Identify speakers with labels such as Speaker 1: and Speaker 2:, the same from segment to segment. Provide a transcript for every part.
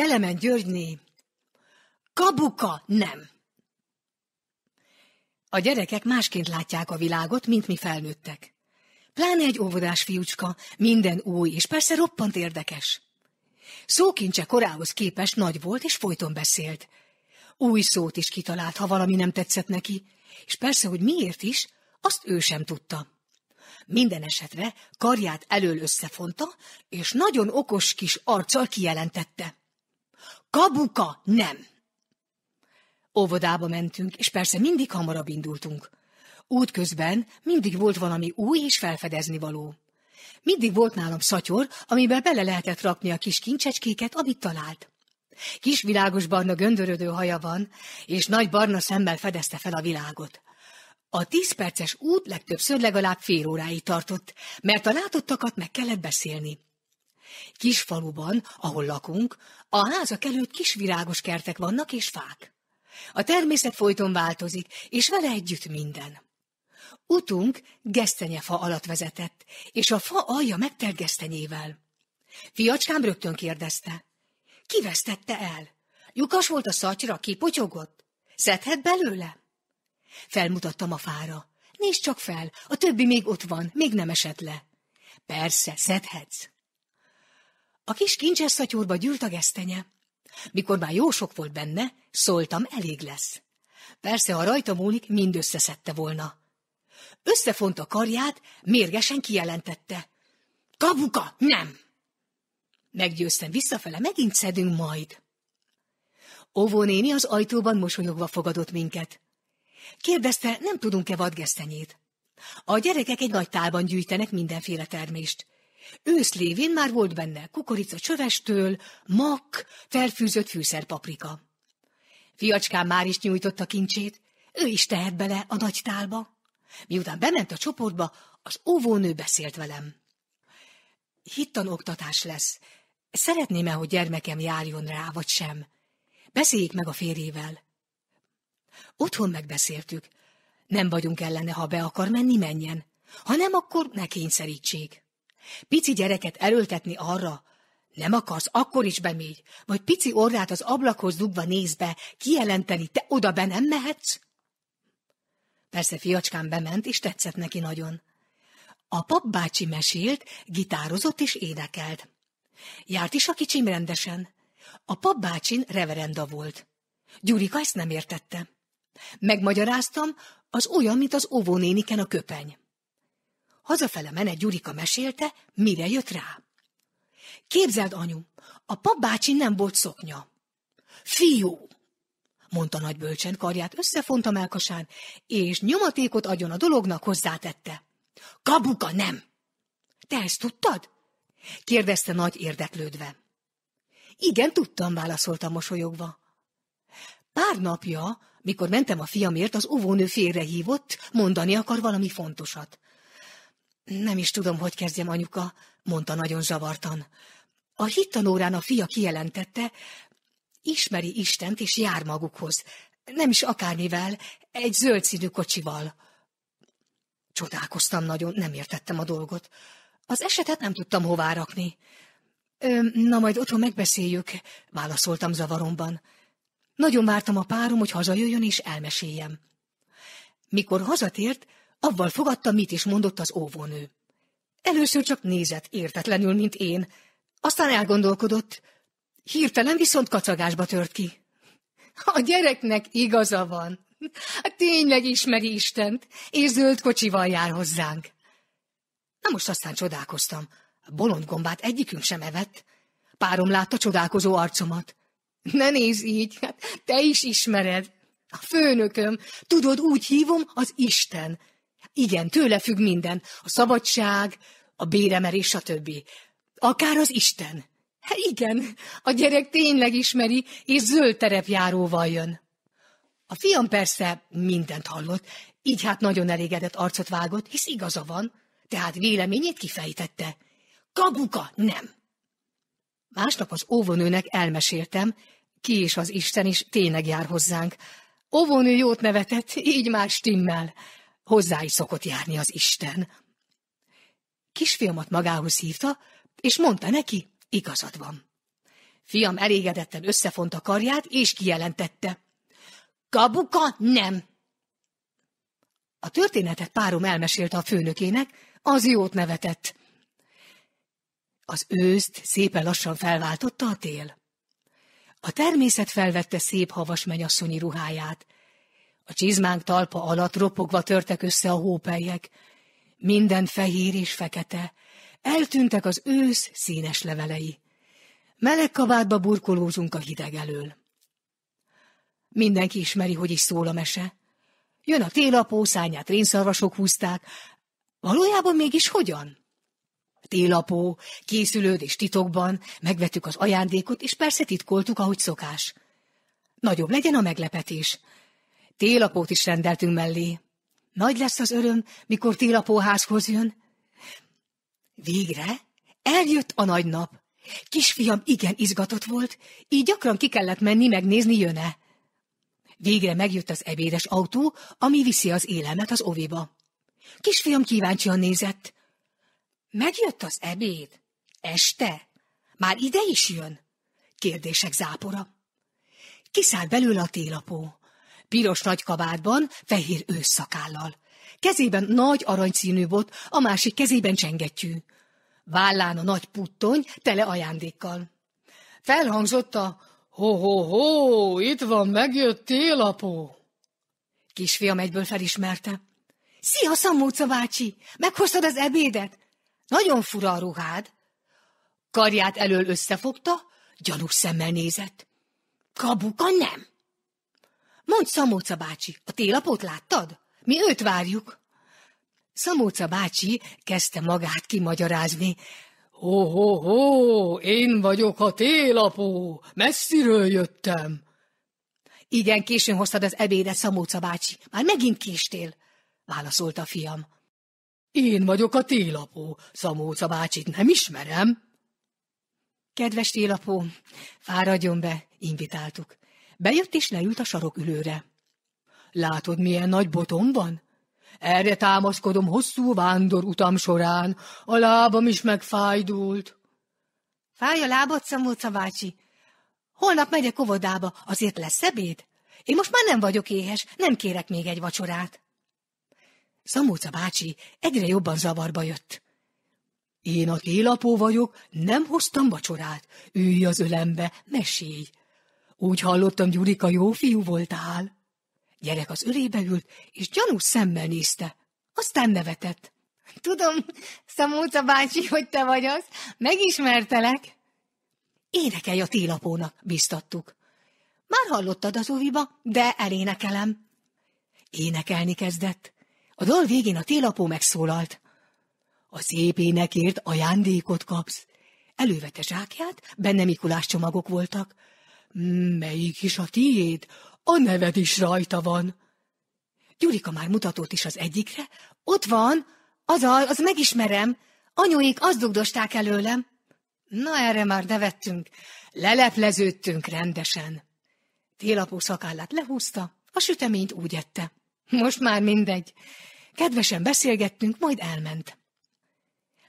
Speaker 1: Kelemen Györgyné. Kabuka nem. A gyerekek másként látják a világot, mint mi felnőttek. Pláne egy óvodás fiúcska, minden új, és persze roppant érdekes. Szókincse korához képest nagy volt, és folyton beszélt. Új szót is kitalált, ha valami nem tetszett neki, és persze, hogy miért is, azt ő sem tudta. Minden esetre karját elől összefonta, és nagyon okos kis arccal kijelentette. Kabuka nem! Óvodába mentünk, és persze mindig hamarabb indultunk. Útközben mindig volt valami új és felfedezni való. Mindig volt nálam szatyor, amiben bele lehetett rakni a kis kincsecskéket, amit talált. Kis világos barna göndörödő haja van, és nagy barna szemmel fedezte fel a világot. A tíz perces út legtöbbször legalább fél óráig tartott, mert a látottakat meg kellett beszélni kis faluban, ahol lakunk, a házak előtt kis virágos kertek vannak és fák. A természet folyton változik, és vele együtt minden. Utunk gesztenyefa alatt vezetett, és a fa alja megtelt gesztenyével. Fiacskám rögtön kérdezte. Ki vesztette el? Lyukas volt a szatyra, kipotyogott. Szedhet belőle? Felmutattam a fára. Nézd csak fel, a többi még ott van, még nem esett le. Persze, szedhetsz. A kis kincses szatyorba gyűlt a gesztenye. Mikor már jó sok volt benne, szóltam, elég lesz. Persze, ha rajta múlik, mind összeszedte volna. Összefont a karját, mérgesen kijelentette. Kabuka, nem! Meggyőztem visszafele, megint szedünk majd. néni az ajtóban mosolyogva fogadott minket. Kérdezte, nem tudunk-e vadgesztenyét. A gyerekek egy nagy tálban gyűjtenek mindenféle termést. Ősz lévén már volt benne kukorica csövestől, mak, felfűzött fűszerpaprika. Fiacskám már is nyújtotta kincsét, ő is tehet bele a nagy tálba. Miután bement a csoportba, az óvónő beszélt velem. oktatás lesz. Szeretném-e, hogy gyermekem járjon rá, vagy sem? Beszéljék meg a férjével. Otthon megbeszéltük. Nem vagyunk ellene, ha be akar menni, menjen. Ha nem, akkor ne kényszerítsék. Pici gyereket erőltetni arra, nem akarsz, akkor is bemégy, majd pici orrát az ablakhoz dugva néz be, kijelenteni, te oda be nem mehetsz? Persze fiacskám bement, és tetszett neki nagyon. A papbácsi mesélt, gitározott és énekelt. Járt is a kicsim rendesen. A papbácsin reverenda volt. Gyurika ezt nem értette. Megmagyaráztam, az olyan, mint az óvónéniken a köpeny. Hazafele menet Gyurika mesélte, mire jött rá. Képzeld, anyu, a papbácsi nem volt szoknya. Fiú, mondta nagy bölcsen, karját összefonta melkasán, és nyomatékot adjon a dolognak, hozzátette. Kabuka nem! Te ezt tudtad? kérdezte nagy érdeklődve. Igen, tudtam, válaszolta mosolyogva. Pár napja, mikor mentem a fiamért, az óvónő hívott mondani akar valami fontosat. Nem is tudom, hogy kezdjem, anyuka, mondta nagyon zavartan. A hittanórán a fia kijelentette, ismeri Istent és jár magukhoz, nem is akármivel, egy zöld színű kocsival. Csodálkoztam nagyon, nem értettem a dolgot. Az esetet nem tudtam hová rakni. Ö, na, majd otthon megbeszéljük, válaszoltam zavaromban. Nagyon vártam a párom, hogy hazajöjjön és elmeséljem. Mikor hazatért, Avval fogadta, mit is mondott az óvónő. Először csak nézett értetlenül, mint én, aztán elgondolkodott, hirtelen viszont kacagásba tört ki. A gyereknek igaza van. Tényleg ismeri Istent, és zöld kocsival jár hozzánk. Na most aztán csodálkoztam. Bolond gombát egyikünk sem evett. Párom látta csodálkozó arcomat. Ne nézz így, hát te is ismered. A főnököm, tudod, úgy hívom, az Isten. Igen, tőle függ minden. A szabadság, a béremerés, a többi. Akár az Isten. Hát igen, a gyerek tényleg ismeri, és zöld terepjáróval jön. A fiam persze mindent hallott, így hát nagyon elégedett arcot vágott, hisz igaza van, tehát véleményét kifejtette. Kabuka nem! Másnap az óvonőnek elmeséltem, ki is az Isten is tényleg jár hozzánk. Óvonő jót nevetett, így már stimmel hozzá is szokott járni az Isten. Kisfiamat magához hívta, és mondta neki, igazad van. Fiam elégedetten összefonta karját, és kijelentette. Kabuka nem! A történetet párom elmesélte a főnökének, az jót nevetett. Az őszt szépen lassan felváltotta a tél. A természet felvette szép havas mennyasszonyi ruháját, a csizmánk talpa alatt ropogva törtek össze a hópelyek. Minden fehér és fekete. Eltűntek az ősz színes levelei. Meleg kabátba burkolózunk a hideg elől. Mindenki ismeri, hogy is szól a mese. Jön a télapó, szányát rénszarvasok húzták. Valójában mégis hogyan? Télapó, készülődés titokban, megvettük az ajándékot, és persze titkoltuk, ahogy szokás. Nagyobb legyen a meglepetés – Télapót is rendeltünk mellé. Nagy lesz az öröm, mikor Télapó házhoz jön. Végre eljött a nagy nap. Kisfiam igen izgatott volt, így gyakran ki kellett menni megnézni jöne. Végre megjött az ebédes autó, ami viszi az élemet az oviba. Kisfiam kíváncsian nézett. Megjött az ebéd? Este? Már ide is jön? Kérdések zápora. Kiszáll belőle a télapó piros nagy kabátban, fehér ősszakállal. Kezében nagy aranyszínű bot, a másik kezében csengettyű. Vállán a nagy puttony, tele ajándékkal. Felhangzott a ho-ho-ho, itt van, megjött télapó." Kisfiam egyből felismerte. Szia, Szamóca bácsi! Meghoztad az ebédet? Nagyon fura a ruhád. Karját elől összefogta, gyanús szemmel nézett. Kabuka nem. Mondd, Szamóca bácsi, a télapot láttad? Mi őt várjuk. Szamóca bácsi kezdte magát kimagyarázni. Ho, ho, ho, én vagyok a télapó, messziről jöttem. Igen, későn hoztad az ebédet, Szamóca bácsi, már megint késtél, válaszolta a fiam. Én vagyok a télapó, Szamóca bácsit nem ismerem. Kedves télapó, fáradjon be, invitáltuk. Bejött és leült a sarok ülőre. Látod, milyen nagy botom van? Erre támaszkodom hosszú vándor utam során, a lábam is megfájdult. Fáj a lábad, Szamóca bácsi. Holnap megyek óvodába, azért lesz ebéd? Én most már nem vagyok éhes, nem kérek még egy vacsorát. Szamóca bácsi egyre jobban zavarba jött. Én a télapó vagyok, nem hoztam vacsorát. Ülj az ölembe, mesélj. Úgy hallottam, Gyurika jó fiú voltál. Gyerek az ölébe ült, és gyanús szemmel nézte. Aztán nevetett. Tudom, Szamóca bácsi, hogy te vagy az. Megismertelek. Énekelj a télapónak, biztattuk. Már hallottad az óviba, de elénekelem. Énekelni kezdett. A dal végén a télapó megszólalt. A szép énekért ajándékot kapsz. Elővette zsákját, benne Mikulás csomagok voltak. Melyik is a tiéd? A neved is rajta van. Gyurika már mutatót is az egyikre. Ott van, az a, az megismerem. Anyóik azt dugdosták előlem. Na erre már nevettünk. Lelepleződtünk rendesen. Télapó szakállát lehúzta, a süteményt úgy ette. Most már mindegy. Kedvesen beszélgettünk, majd elment.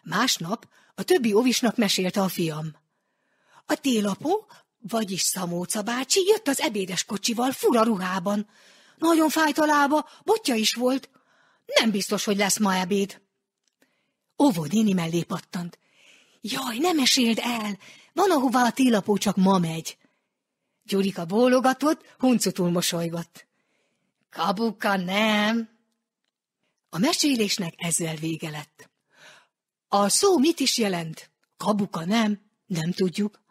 Speaker 1: Másnap a többi ovisnak mesélte a fiam. A télapó vagyis Szamóca bácsi jött az ebédes kocsival fura ruhában. Nagyon fájt a lába, botja is volt. Nem biztos, hogy lesz ma ebéd. Ovo néni mellé pattant. Jaj, nem meséld el! Van, ahová a télapó csak ma megy. Gyurika bólogatott, huncutul mosolygott. Kabuka nem! A mesélésnek ezzel vége lett. A szó mit is jelent? Kabuka nem? Nem tudjuk.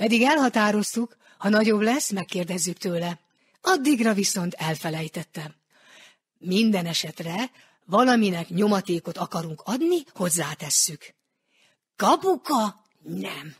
Speaker 1: Pedig elhatároztuk, ha nagyobb lesz, megkérdezzük tőle. Addigra viszont elfelejtettem. Minden esetre valaminek nyomatékot akarunk adni, hozzátesszük. Kapuka? Nem.